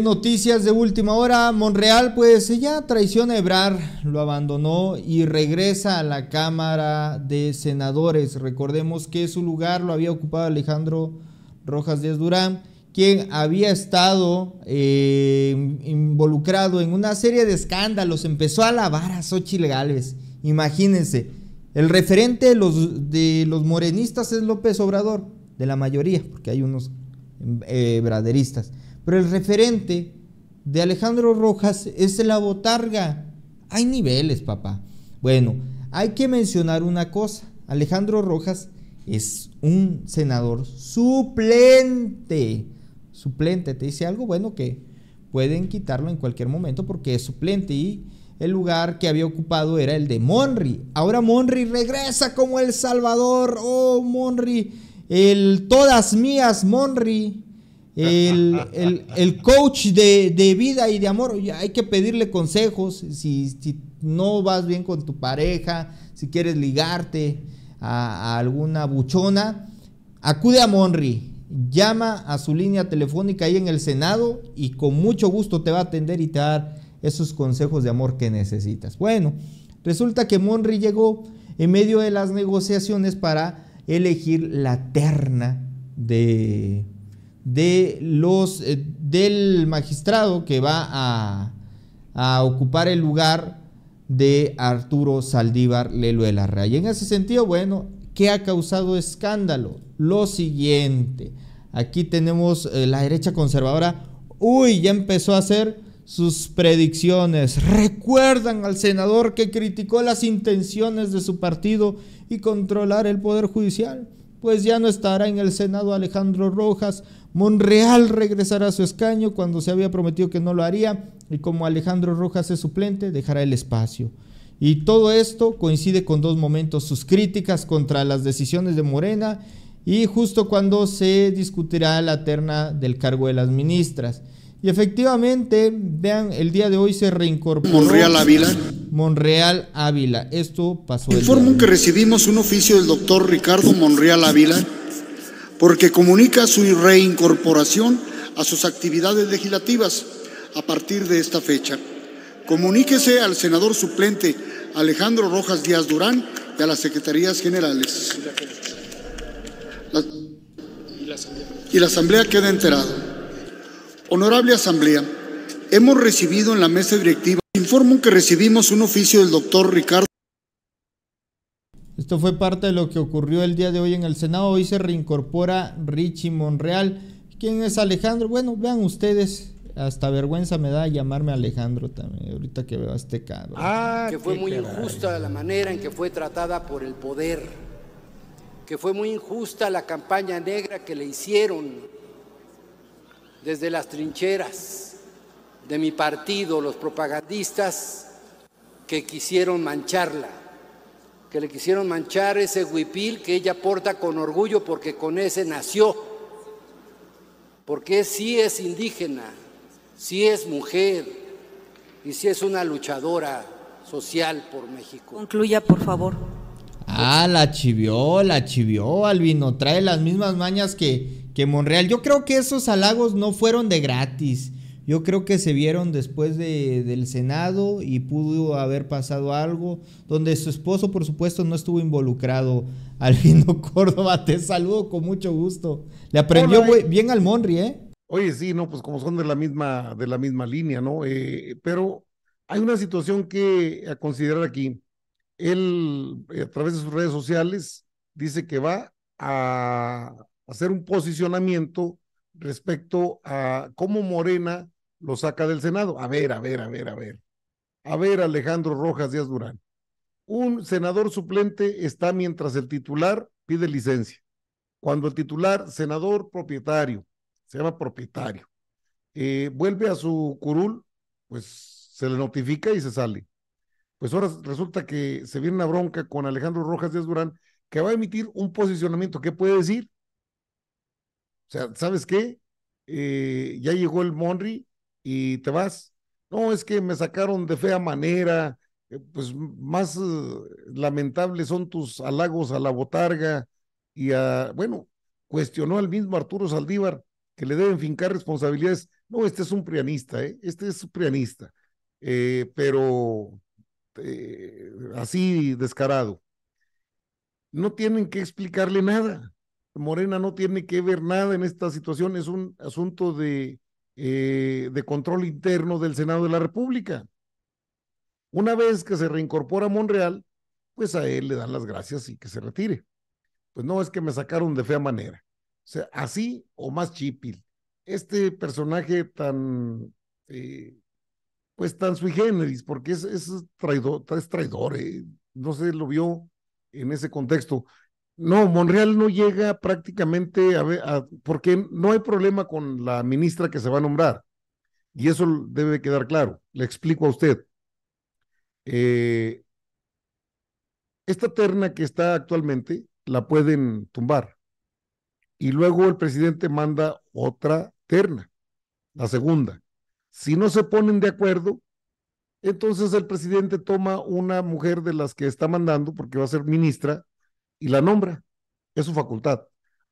Noticias de última hora, Monreal pues ya traiciona a lo abandonó y regresa a la Cámara de Senadores. Recordemos que su lugar lo había ocupado Alejandro Rojas Díaz Durán, quien había estado eh, involucrado en una serie de escándalos. Empezó a lavar a Xochitl Legales. imagínense. El referente de los, morenistas es López Obrador, de la mayoría, porque hay unos eh, braderistas. Pero el referente de Alejandro Rojas es la botarga. Hay niveles, papá. Bueno, hay que mencionar una cosa. Alejandro Rojas es un senador suplente. Suplente, ¿te dice algo? Bueno, que pueden quitarlo en cualquier momento porque es suplente y el lugar que había ocupado era el de Monry. Ahora Monry regresa como El Salvador. Oh, Monry, el todas mías, Monry. El, el, el coach de, de, vida y de amor, hay que pedirle consejos si, si, no vas bien con tu pareja, si quieres ligarte a, a alguna buchona, acude a Monry, llama a su línea telefónica ahí en el Senado y con mucho gusto te va a atender y te va a dar esos consejos de amor que necesitas. Bueno, resulta que Monry llegó en medio de las negociaciones para elegir la terna de, de los, eh, del magistrado que va a, ocupar el lugar de Arturo Saldívar la y En ese sentido, bueno, ¿qué ha causado escándalo? Lo siguiente, aquí tenemos eh, la derecha conservadora, uy, ya empezó a hacer sus predicciones. Recuerdan al senador que criticó las intenciones de su partido y controlar el poder judicial pues ya no estará en el Senado Alejandro Rojas. Monreal regresará a su escaño cuando se había prometido que no lo haría y como Alejandro Rojas es suplente, dejará el espacio. Y todo esto coincide con dos momentos, sus críticas contra las decisiones de Morena y justo cuando se discutirá la terna del cargo de las ministras. Y efectivamente, vean, el día de hoy se reincorporó. Monreal Ávila. Monreal Ávila. Esto pasó. Informo que recibimos un oficio del doctor Ricardo Monreal Ávila, porque comunica su reincorporación a sus actividades legislativas a partir de esta fecha. Comuníquese al senador suplente Alejandro Rojas Díaz Durán y a las secretarías generales. y la asamblea queda enterada. Honorable Asamblea, hemos recibido en la mesa directiva, informo que recibimos un oficio del doctor Ricardo. Esto fue parte de lo que ocurrió el día de hoy en el Senado. Hoy se reincorpora Richie Monreal. ¿Quién es Alejandro? Bueno, vean ustedes. Hasta vergüenza me da llamarme Alejandro también, ahorita que veo a este cabrón. Ah, ah que fue muy injusta la manera en que fue tratada por el poder, que fue muy injusta la campaña negra que le hicieron desde las trincheras de mi partido, los propagandistas que quisieron mancharla, que le quisieron manchar ese huipil que ella porta con orgullo porque con ese nació, porque sí es indígena, sí es mujer y sí es una luchadora social por México. Concluya, por favor. Ah, la chivió, la chivió, Albino. Trae las mismas mañas que, que Monreal. Yo creo que esos halagos no fueron de gratis. Yo creo que se vieron después del Senado y pudo haber pasado algo donde su esposo, por supuesto, no estuvo involucrado. al fin Córdoba, te saludo con mucho gusto. Le aprendió eh. bien al Monri, ¿eh? Oye, sí, no, pues como son de la misma, de la misma línea, ¿no? Eh, pero hay una situación que a considerar aquí. Él, eh, a través de sus redes sociales, dice que va a hacer un posicionamiento respecto a cómo Morena lo saca del Senado. A ver, a ver, a ver, a ver. A ver, Alejandro Rojas Díaz Durán. Un senador suplente está mientras el titular pide licencia. Cuando el titular, senador propietario, se llama propietario, eh, vuelve a su curul, pues se le notifica y se sale. Pues ahora resulta que se viene una bronca con Alejandro Rojas Díaz Durán, que va a emitir un posicionamiento. ¿Qué puede decir? O sea, ¿sabes qué? Eh, ya llegó el Monry y te vas. No, es que me sacaron de fea manera, eh, pues más eh, lamentables son tus halagos a la botarga y a, bueno, cuestionó al mismo Arturo Saldívar que le deben fincar responsabilidades. No, este es un prianista, ¿eh? este es un prianista, pero así descarado. No tienen que explicarle nada. Morena no tiene que ver nada en esta situación, es un asunto de, eh, de control interno del Senado de la República. Una vez que se reincorpora Monreal, pues a él le dan las gracias y que se retire. Pues no es que me sacaron de fea manera. O sea, así o más chipil. Este personaje tan, eh, pues tan sui generis, porque es, traidor, es traidor eh, no se lo vio en ese contexto. No, Monreal no llega prácticamente a, a, porque no hay problema con la ministra que se va a nombrar. Y eso debe quedar claro. Le explico a usted. Eh, esta terna que está actualmente la pueden tumbar. Y luego el presidente manda otra terna, la segunda. Si no se ponen de acuerdo, entonces el presidente toma una mujer de las que está mandando, porque va a ser ministra, y la nombra. Es su facultad.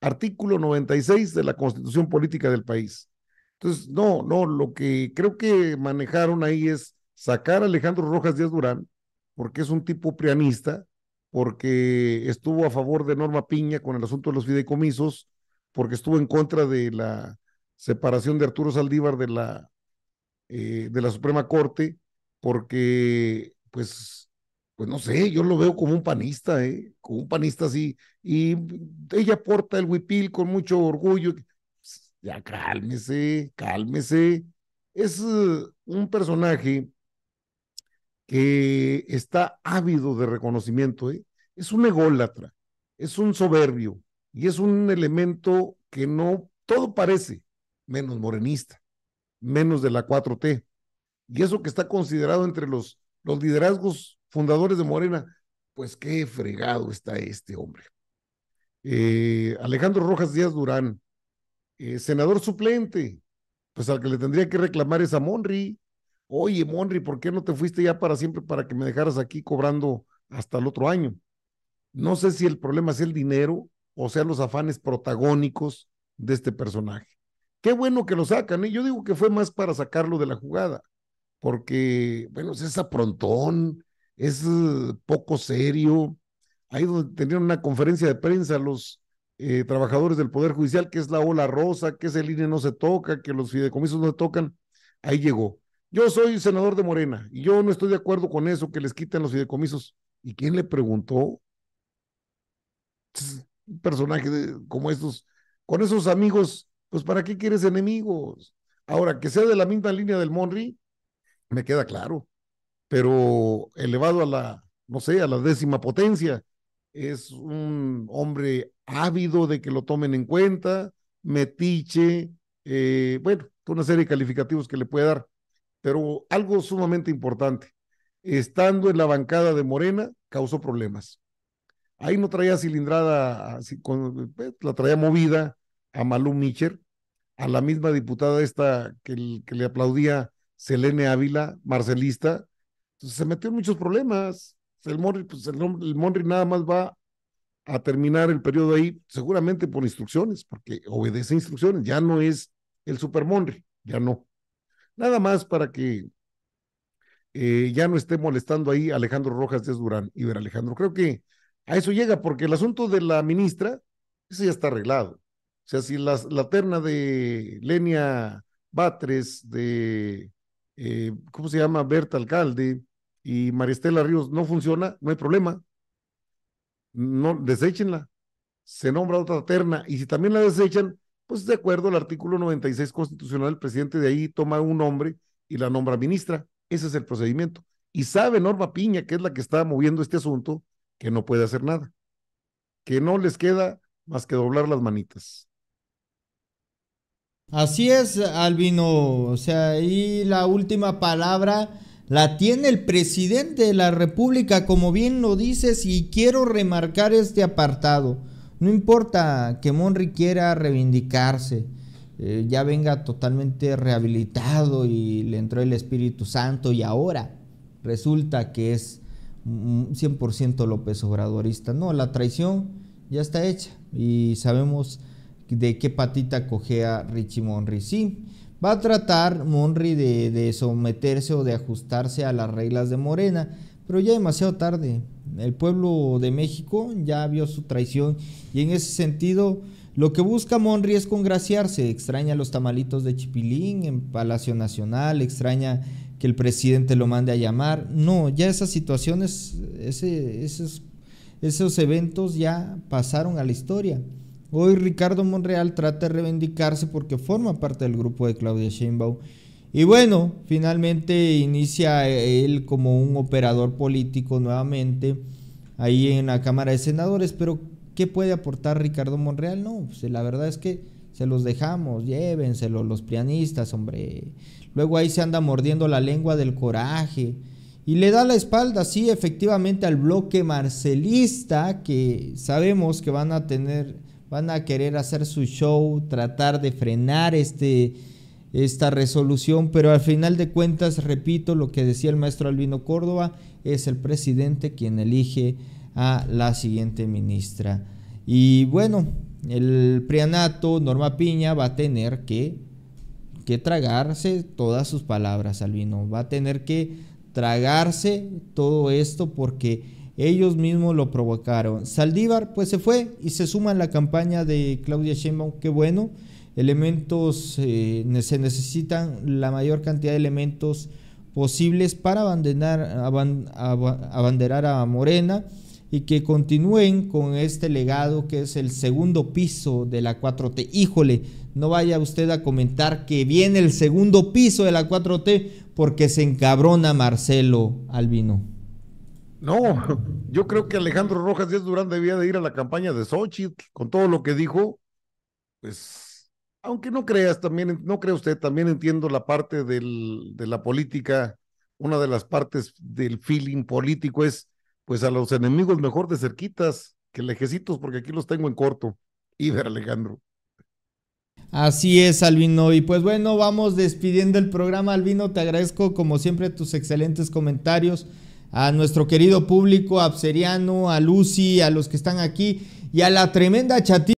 Artículo 96 de la Constitución Política del país. Entonces, no, no, lo que creo que manejaron ahí es sacar a Alejandro Rojas Díaz Durán, porque es un tipo prianista, porque estuvo a favor de Norma Piña con el asunto de los fideicomisos, porque estuvo en contra de la separación de Arturo Saldívar de la, eh, de la Suprema Corte, porque pues pues no sé, yo lo veo como un panista, ¿eh? como un panista así, y ella porta el huipil con mucho orgullo. Pues, ya cálmese, cálmese. Es eh, un personaje que está ávido de reconocimiento, ¿eh? es un ególatra, es un soberbio y es un elemento que no, todo parece menos morenista, menos de la 4T. Y eso que está considerado entre los, los liderazgos fundadores de Morena, pues qué fregado está este hombre. Eh, Alejandro Rojas Díaz Durán, eh, senador suplente, pues al que le tendría que reclamar es a Monry. Oye, Monri, ¿por qué no te fuiste ya para siempre para que me dejaras aquí cobrando hasta el otro año? No sé si el problema es el dinero o sean los afanes protagónicos de este personaje. Qué bueno que lo sacan, ¿eh? yo digo que fue más para sacarlo de la jugada, porque, bueno, es esa prontón, es eh, poco serio. Ahí donde tenían una conferencia de prensa los eh, trabajadores del Poder Judicial, que es la ola rosa, que esa línea no se toca, que los fideicomisos no se tocan. Ahí llegó. Yo soy senador de Morena y yo no estoy de acuerdo con eso, que les quiten los fideicomisos. ¿Y quién le preguntó? Un personaje como estos, con esos amigos, pues ¿para qué quieres enemigos? Ahora, que sea de la misma línea del Monri, me queda claro pero elevado a la, no sé, a la décima potencia. Es un hombre ávido de que lo tomen en cuenta, metiche, eh, bueno, una serie de calificativos que le puede dar, pero algo sumamente importante. Estando en la bancada de Morena, causó problemas. Ahí no traía cilindrada, así, pues, la traía movida a Malú Micher, a la misma diputada esta que, que le aplaudía Selene Ávila, marcelista, entonces pues, se metió en muchos problemas. El Monri, pues el, nada más va a terminar el periodo ahí, seguramente por instrucciones, porque obedece instrucciones, ya no es el Super Monry, ya no. Nada más para que eh, ya no esté molestando ahí Alejandro Rojas de Durán y ver Alejandro. Creo que a eso llega, porque el asunto de la ministra, ese ya está arreglado. O sea, si la terna de Lenia Batres, de, eh, ¿cómo se llama? Berta Alcalde, y Maristela Ríos no funciona, no hay problema. No, deséchenla. Se nombra otra terna y si también la desechan, pues de acuerdo al artículo 96 constitucional, el presidente de ahí toma un nombre y la nombra ministra. Ese es el procedimiento. Y sabe Norma Piña, que es la que está moviendo este asunto, que no puede hacer nada. Que no les queda más que doblar las manitas. Así es, Albino. O sea, ahí la última palabra la tiene el presidente de la República, como bien lo dices, y quiero remarcar este apartado. No importa que Monri quiera reivindicarse, eh, ya venga totalmente rehabilitado y le entró el Espíritu Santo y ahora resulta que es 100% López Obradorista. No, la traición ya está hecha y sabemos de qué patita cogea Richie Monri. Sí, Va a tratar Monry de, someterse o de ajustarse a las reglas de Morena, pero ya demasiado tarde. El pueblo de México ya vio su traición y en ese sentido lo que busca Monry es congraciarse. Extraña los tamalitos de Chipilín en Palacio Nacional, extraña que el presidente lo mande a llamar. No, ya esas situaciones, esos, esos eventos ya pasaron a la historia. Hoy Ricardo Monreal trata de reivindicarse porque forma parte del grupo de Claudia Sheinbaum. Y bueno, finalmente inicia él como un operador político nuevamente ahí en la Cámara de Senadores, pero ¿qué puede aportar Ricardo Monreal? No, pues la verdad es que se los dejamos, llévenselo los pianistas, hombre. Luego ahí se anda mordiendo la lengua del coraje y le da la espalda, sí, efectivamente al bloque marcelista que sabemos que van a tener van a querer hacer su show, tratar de frenar este, esta resolución, pero al final de cuentas, repito lo que decía el maestro Albino Córdoba, es el presidente quien elige a la siguiente ministra. Y bueno, el prianato Norma Piña va a tener que, que tragarse todas sus palabras, Albino, va a tener que tragarse todo esto porque ellos mismos lo provocaron. Saldívar pues se fue y se suma a la campaña de Claudia Sheinbaum, qué bueno. Elementos, eh, se necesitan la mayor cantidad de elementos posibles para abandonar abanderar a Morena y que continúen con este legado que es el segundo piso de la 4T. Híjole, no vaya usted a comentar que viene el segundo piso de la 4T porque se encabrona Marcelo Albino. No, yo creo que Alejandro Rojas Díaz Durán debía de ir a la campaña de Sochi con todo lo que dijo. Pues, aunque no creas también, no cree usted, también entiendo la parte del, de la política, una de las partes del feeling político es, pues a los enemigos mejor de cerquitas que lejecitos, porque aquí los tengo en corto. Iber Alejandro. Así es, Albino. Y pues bueno, vamos despidiendo el programa, Albino. Te agradezco como siempre tus excelentes comentarios a nuestro querido público, a a Lucy, a los que están aquí y a la tremenda chatita.